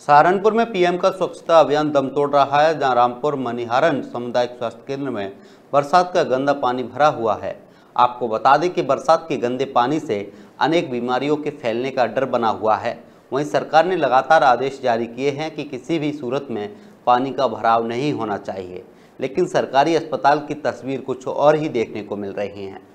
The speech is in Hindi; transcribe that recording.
सहारनपुर में पीएम का स्वच्छता अभियान दम तोड़ रहा है जहां रामपुर मनिहारन सामुदायिक स्वास्थ्य केंद्र में बरसात का गंदा पानी भरा हुआ है आपको बता दें कि बरसात के गंदे पानी से अनेक बीमारियों के फैलने का डर बना हुआ है वहीं सरकार ने लगातार आदेश जारी किए हैं कि किसी भी सूरत में पानी का भराव नहीं होना चाहिए लेकिन सरकारी अस्पताल की तस्वीर कुछ और ही देखने को मिल रही है